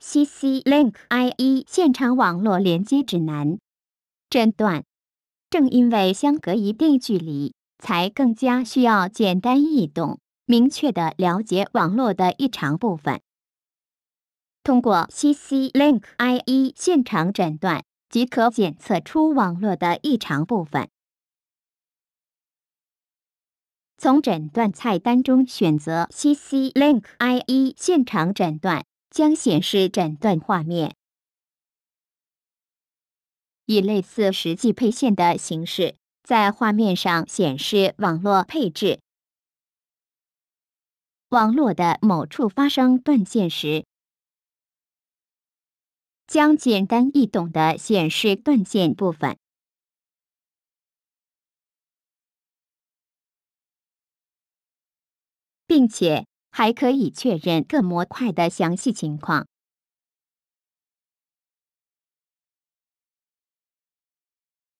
CC Link IE 现场网络连接指南诊断，正因为相隔一定距离，才更加需要简单易懂、明确的了解网络的异常部分。通过 CC Link IE 现场诊断，即可检测出网络的异常部分。从诊断菜单中选择 CC Link IE 现场诊断。将显示诊断画面，以类似实际配线的形式，在画面上显示网络配置。网络的某处发生断线时，将简单易懂的显示断线部分，并且。还可以确认各模块的详细情况。